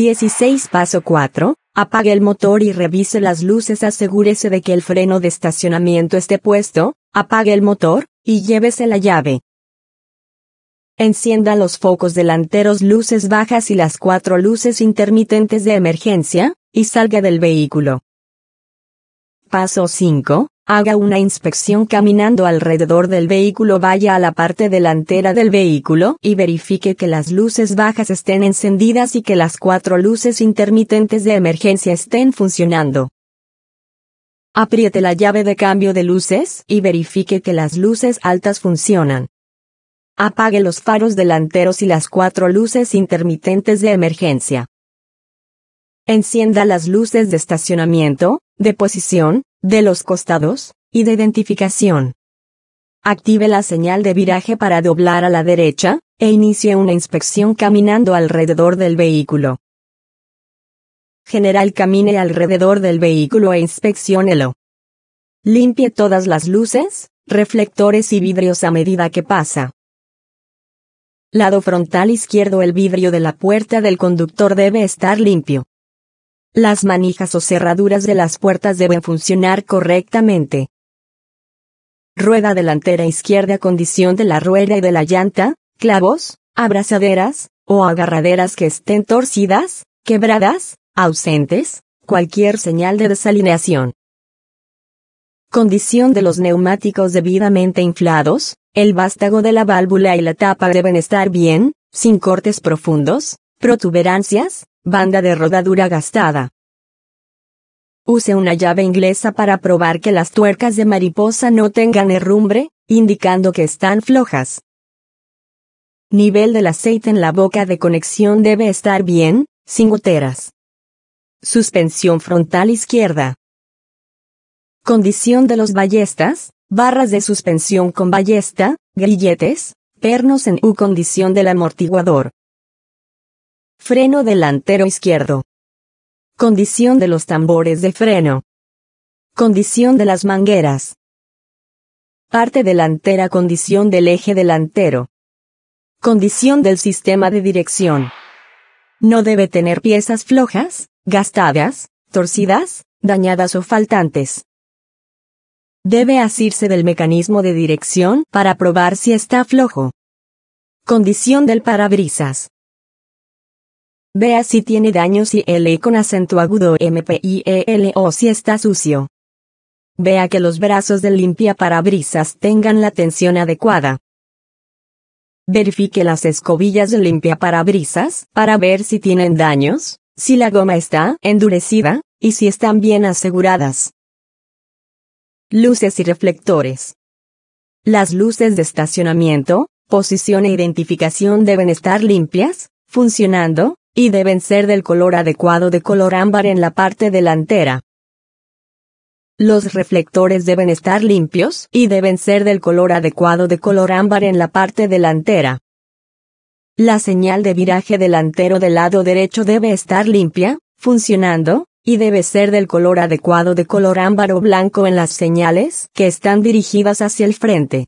16 Paso 4. Apague el motor y revise las luces. Asegúrese de que el freno de estacionamiento esté puesto, apague el motor, y llévese la llave. Encienda los focos delanteros, luces bajas y las cuatro luces intermitentes de emergencia, y salga del vehículo. Paso 5 haga una inspección caminando alrededor del vehículo, vaya a la parte delantera del vehículo y verifique que las luces bajas estén encendidas y que las cuatro luces intermitentes de emergencia estén funcionando. Apriete la llave de cambio de luces y verifique que las luces altas funcionan. Apague los faros delanteros y las cuatro luces intermitentes de emergencia. Encienda las luces de estacionamiento, de posición, de los costados, y de identificación. Active la señal de viraje para doblar a la derecha, e inicie una inspección caminando alrededor del vehículo. General camine alrededor del vehículo e inspecciónelo. Limpie todas las luces, reflectores y vidrios a medida que pasa. Lado frontal izquierdo El vidrio de la puerta del conductor debe estar limpio. Las manijas o cerraduras de las puertas deben funcionar correctamente. Rueda delantera izquierda condición de la rueda y de la llanta, clavos, abrazaderas, o agarraderas que estén torcidas, quebradas, ausentes, cualquier señal de desalineación. Condición de los neumáticos debidamente inflados, el vástago de la válvula y la tapa deben estar bien, sin cortes profundos, protuberancias, Banda de rodadura gastada. Use una llave inglesa para probar que las tuercas de mariposa no tengan herrumbre, indicando que están flojas. Nivel del aceite en la boca de conexión debe estar bien, sin goteras. Suspensión frontal izquierda. Condición de los ballestas, barras de suspensión con ballesta, grilletes, pernos en U. Condición del amortiguador. Freno delantero izquierdo. Condición de los tambores de freno. Condición de las mangueras. Parte delantera Condición del eje delantero. Condición del sistema de dirección. No debe tener piezas flojas, gastadas, torcidas, dañadas o faltantes. Debe asirse del mecanismo de dirección para probar si está flojo. Condición del parabrisas. Vea si tiene daños y L con acento agudo M-P-I-E-L o si está sucio. Vea que los brazos de limpia parabrisas tengan la tensión adecuada. Verifique las escobillas de limpia parabrisas para ver si tienen daños, si la goma está endurecida y si están bien aseguradas. Luces y reflectores. Las luces de estacionamiento, posición e identificación deben estar limpias, funcionando, y deben ser del color adecuado de color ámbar en la parte delantera. Los reflectores deben estar limpios y deben ser del color adecuado de color ámbar en la parte delantera. La señal de viraje delantero del lado derecho debe estar limpia, funcionando, y debe ser del color adecuado de color ámbar o blanco en las señales que están dirigidas hacia el frente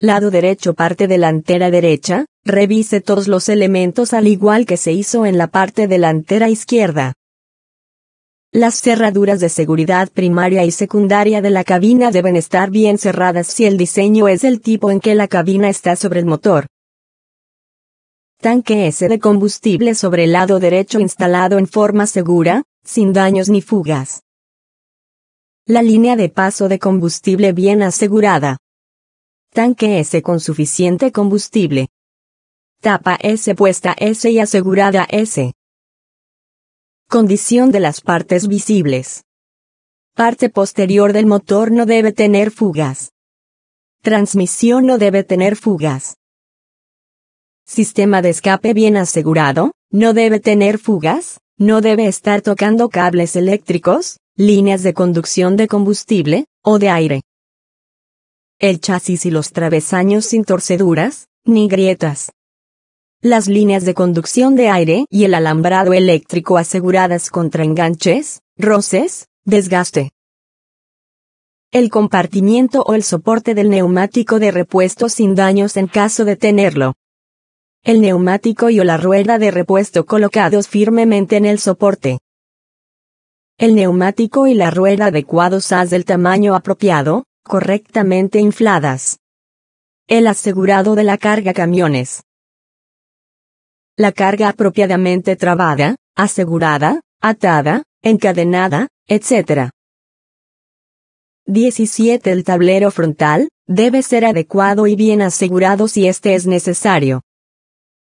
lado derecho parte delantera derecha, revise todos los elementos al igual que se hizo en la parte delantera izquierda. Las cerraduras de seguridad primaria y secundaria de la cabina deben estar bien cerradas si el diseño es el tipo en que la cabina está sobre el motor. Tanque S de combustible sobre el lado derecho instalado en forma segura, sin daños ni fugas. La línea de paso de combustible bien asegurada tanque S con suficiente combustible. Tapa S puesta S y asegurada S. Condición de las partes visibles. Parte posterior del motor no debe tener fugas. Transmisión no debe tener fugas. Sistema de escape bien asegurado, no debe tener fugas, no debe estar tocando cables eléctricos, líneas de conducción de combustible, o de aire el chasis y los travesaños sin torceduras, ni grietas. Las líneas de conducción de aire y el alambrado eléctrico aseguradas contra enganches, roces, desgaste. El compartimiento o el soporte del neumático de repuesto sin daños en caso de tenerlo. El neumático y o la rueda de repuesto colocados firmemente en el soporte. El neumático y la rueda adecuados haz del tamaño apropiado, correctamente infladas. El asegurado de la carga camiones. La carga apropiadamente trabada, asegurada, atada, encadenada, etc. 17. El tablero frontal, debe ser adecuado y bien asegurado si este es necesario.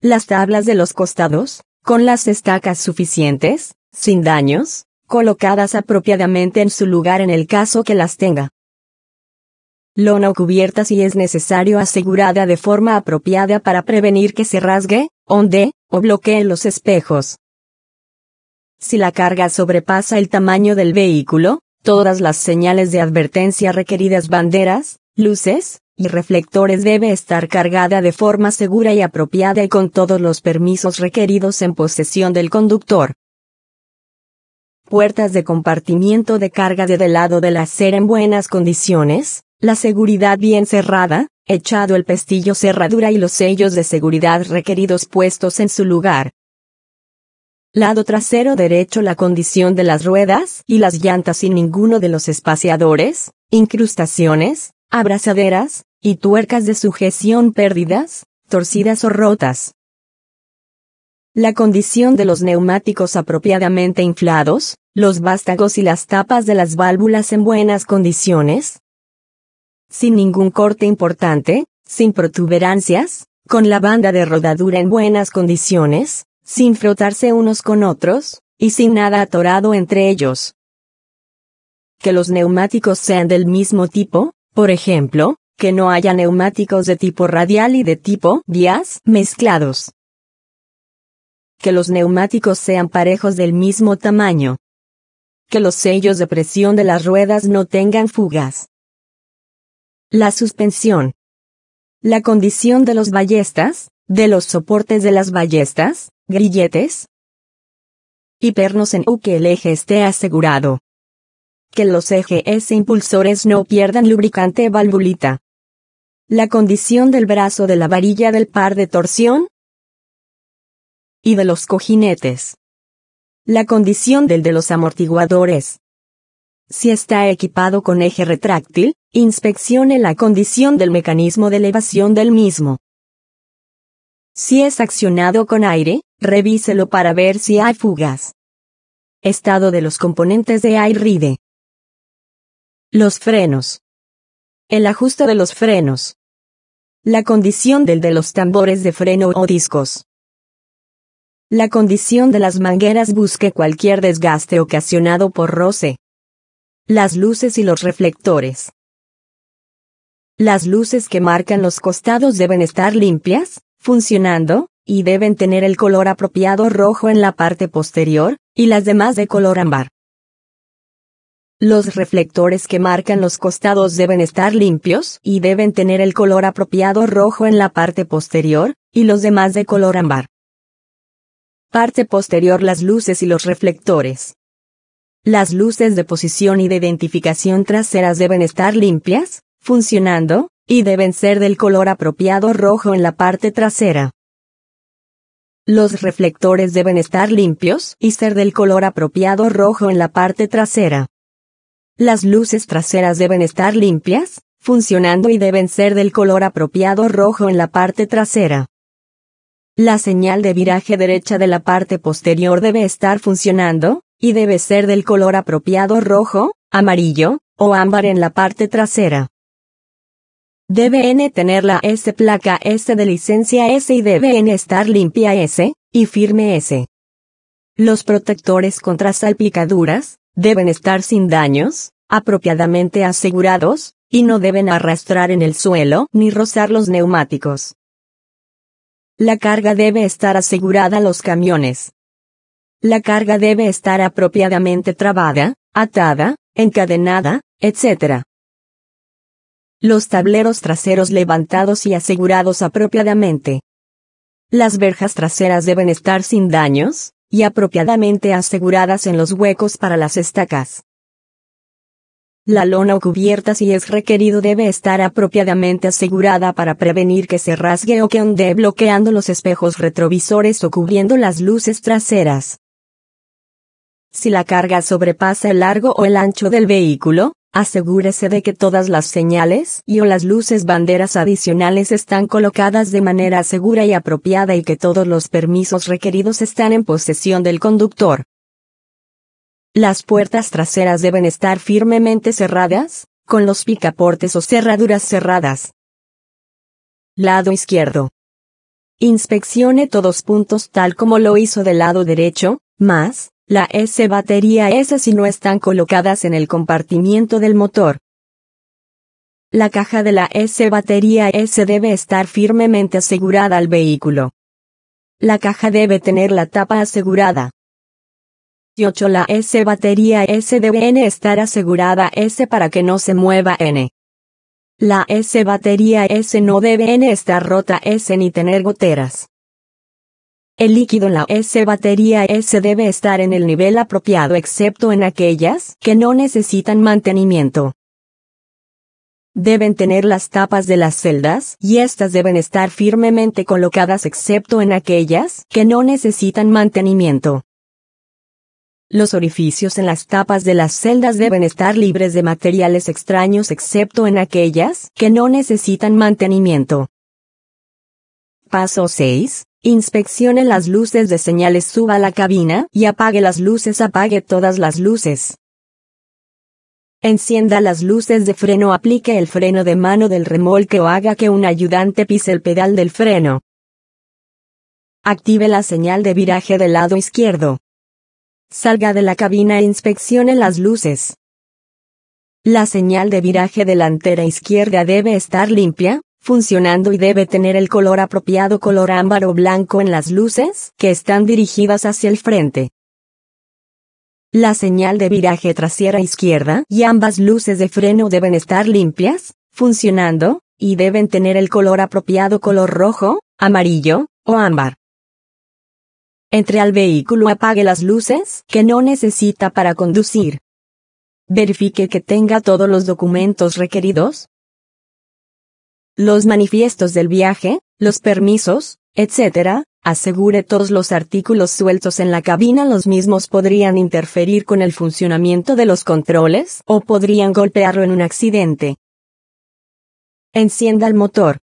Las tablas de los costados, con las estacas suficientes, sin daños, colocadas apropiadamente en su lugar en el caso que las tenga lona o cubierta si es necesario asegurada de forma apropiada para prevenir que se rasgue, ondee, o bloquee los espejos. Si la carga sobrepasa el tamaño del vehículo, todas las señales de advertencia requeridas banderas, luces, y reflectores debe estar cargada de forma segura y apropiada y con todos los permisos requeridos en posesión del conductor. Puertas de compartimiento de carga de del lado de la en buenas condiciones, la seguridad bien cerrada, echado el pestillo cerradura y los sellos de seguridad requeridos puestos en su lugar. Lado trasero derecho la condición de las ruedas y las llantas sin ninguno de los espaciadores, incrustaciones, abrazaderas, y tuercas de sujeción perdidas, torcidas o rotas. La condición de los neumáticos apropiadamente inflados, los vástagos y las tapas de las válvulas en buenas condiciones, sin ningún corte importante, sin protuberancias, con la banda de rodadura en buenas condiciones, sin frotarse unos con otros, y sin nada atorado entre ellos. Que los neumáticos sean del mismo tipo, por ejemplo, que no haya neumáticos de tipo radial y de tipo vías mezclados. Que los neumáticos sean parejos del mismo tamaño. Que los sellos de presión de las ruedas no tengan fugas. La suspensión. La condición de los ballestas, de los soportes de las ballestas, grilletes y pernos en U que el eje esté asegurado. Que los ejes e impulsores no pierdan lubricante valvulita. La condición del brazo de la varilla del par de torsión y de los cojinetes. La condición del de los amortiguadores. Si está equipado con eje retráctil, inspeccione la condición del mecanismo de elevación del mismo. Si es accionado con aire, revíselo para ver si hay fugas. Estado de los componentes de ride. Los frenos. El ajuste de los frenos. La condición del de los tambores de freno o discos. La condición de las mangueras busque cualquier desgaste ocasionado por roce. Las luces y los reflectores. Las luces que marcan los costados deben estar limpias, funcionando, y deben tener el color apropiado rojo en la parte posterior, y las demás de color ámbar. Los reflectores que marcan los costados deben estar limpios y deben tener el color apropiado rojo en la parte posterior, y los demás de color ámbar. Parte posterior las luces y los reflectores. Las luces de posición y de identificación traseras deben estar limpias, funcionando, y deben ser del color apropiado rojo en la parte trasera. Los reflectores deben estar limpios y ser del color apropiado rojo en la parte trasera. Las luces traseras deben estar limpias, funcionando y deben ser del color apropiado rojo en la parte trasera. La señal de viraje derecha de la parte posterior debe estar funcionando, y debe ser del color apropiado rojo, amarillo, o ámbar en la parte trasera. n tener la S placa S de licencia S y n estar limpia S, y firme S. Los protectores contra salpicaduras, deben estar sin daños, apropiadamente asegurados, y no deben arrastrar en el suelo ni rozar los neumáticos. La carga debe estar asegurada a los camiones, la carga debe estar apropiadamente trabada, atada, encadenada, etc. Los tableros traseros levantados y asegurados apropiadamente. Las verjas traseras deben estar sin daños, y apropiadamente aseguradas en los huecos para las estacas. La lona o cubierta si es requerido debe estar apropiadamente asegurada para prevenir que se rasgue o que onde bloqueando los espejos retrovisores o cubriendo las luces traseras. Si la carga sobrepasa el largo o el ancho del vehículo, asegúrese de que todas las señales y o las luces banderas adicionales están colocadas de manera segura y apropiada y que todos los permisos requeridos están en posesión del conductor. Las puertas traseras deben estar firmemente cerradas, con los picaportes o cerraduras cerradas. Lado izquierdo. Inspeccione todos puntos tal como lo hizo del lado derecho, más, la S batería S si no están colocadas en el compartimiento del motor. La caja de la S batería S debe estar firmemente asegurada al vehículo. La caja debe tener la tapa asegurada. 8. La S batería S debe N estar asegurada S para que no se mueva N. La S batería S no debe N estar rota S ni tener goteras. El líquido en la S batería S debe estar en el nivel apropiado excepto en aquellas que no necesitan mantenimiento. Deben tener las tapas de las celdas y estas deben estar firmemente colocadas excepto en aquellas que no necesitan mantenimiento. Los orificios en las tapas de las celdas deben estar libres de materiales extraños excepto en aquellas que no necesitan mantenimiento. Paso 6 Inspeccione las luces de señales, suba a la cabina y apague las luces, apague todas las luces. Encienda las luces de freno, aplique el freno de mano del remolque o haga que un ayudante pise el pedal del freno. Active la señal de viraje del lado izquierdo. Salga de la cabina e inspeccione las luces. La señal de viraje delantera izquierda debe estar limpia, funcionando y debe tener el color apropiado color ámbar o blanco en las luces, que están dirigidas hacia el frente. La señal de viraje trasera izquierda y ambas luces de freno deben estar limpias, funcionando, y deben tener el color apropiado color rojo, amarillo, o ámbar. Entre al vehículo apague las luces que no necesita para conducir. Verifique que tenga todos los documentos requeridos, los manifiestos del viaje, los permisos, etc., asegure todos los artículos sueltos en la cabina los mismos podrían interferir con el funcionamiento de los controles o podrían golpearlo en un accidente. Encienda el motor.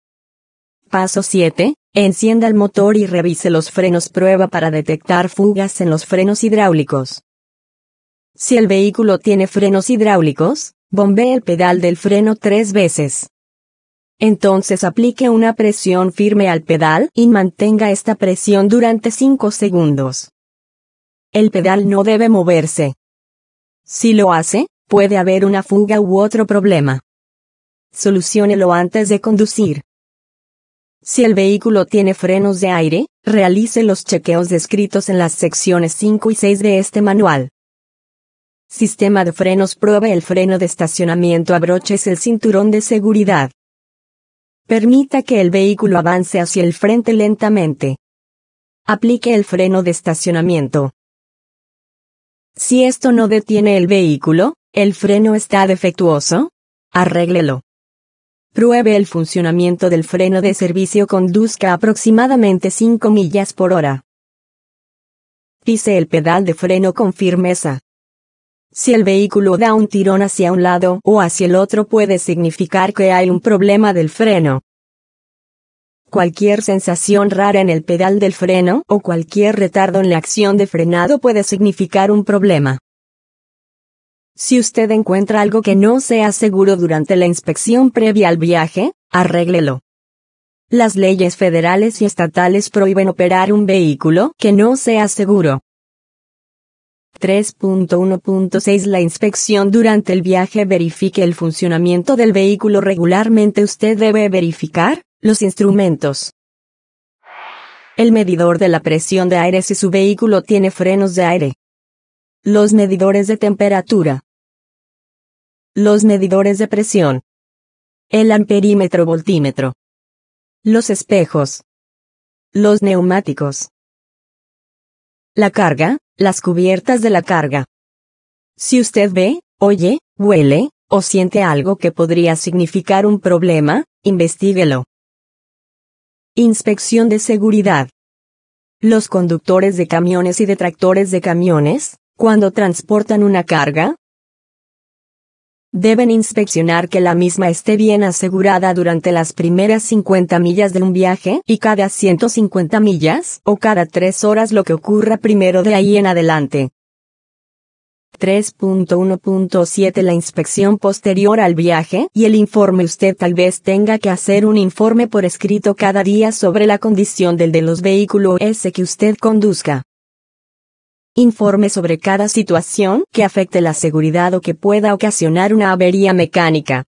Paso 7. Encienda el motor y revise los frenos prueba para detectar fugas en los frenos hidráulicos. Si el vehículo tiene frenos hidráulicos, bombee el pedal del freno tres veces. Entonces aplique una presión firme al pedal y mantenga esta presión durante 5 segundos. El pedal no debe moverse. Si lo hace, puede haber una fuga u otro problema. Soluciónelo antes de conducir. Si el vehículo tiene frenos de aire, realice los chequeos descritos en las secciones 5 y 6 de este manual. Sistema de frenos Pruebe el freno de estacionamiento Abroches el cinturón de seguridad. Permita que el vehículo avance hacia el frente lentamente. Aplique el freno de estacionamiento. Si esto no detiene el vehículo, el freno está defectuoso, arréglelo. Pruebe el funcionamiento del freno de servicio conduzca aproximadamente 5 millas por hora. Pise el pedal de freno con firmeza. Si el vehículo da un tirón hacia un lado o hacia el otro puede significar que hay un problema del freno. Cualquier sensación rara en el pedal del freno o cualquier retardo en la acción de frenado puede significar un problema. Si usted encuentra algo que no sea seguro durante la inspección previa al viaje, arréglelo. Las leyes federales y estatales prohíben operar un vehículo que no sea seguro. 3.1.6 La inspección durante el viaje verifique el funcionamiento del vehículo regularmente. Usted debe verificar los instrumentos. El medidor de la presión de aire si su vehículo tiene frenos de aire. Los medidores de temperatura. Los medidores de presión. El amperímetro voltímetro. Los espejos. Los neumáticos. La carga, las cubiertas de la carga. Si usted ve, oye, huele, o siente algo que podría significar un problema, investiguelo. Inspección de seguridad. Los conductores de camiones y de tractores de camiones, cuando transportan una carga, deben inspeccionar que la misma esté bien asegurada durante las primeras 50 millas de un viaje y cada 150 millas o cada 3 horas lo que ocurra primero de ahí en adelante. 3.1.7 La inspección posterior al viaje y el informe Usted tal vez tenga que hacer un informe por escrito cada día sobre la condición del de los vehículos que usted conduzca informe sobre cada situación que afecte la seguridad o que pueda ocasionar una avería mecánica.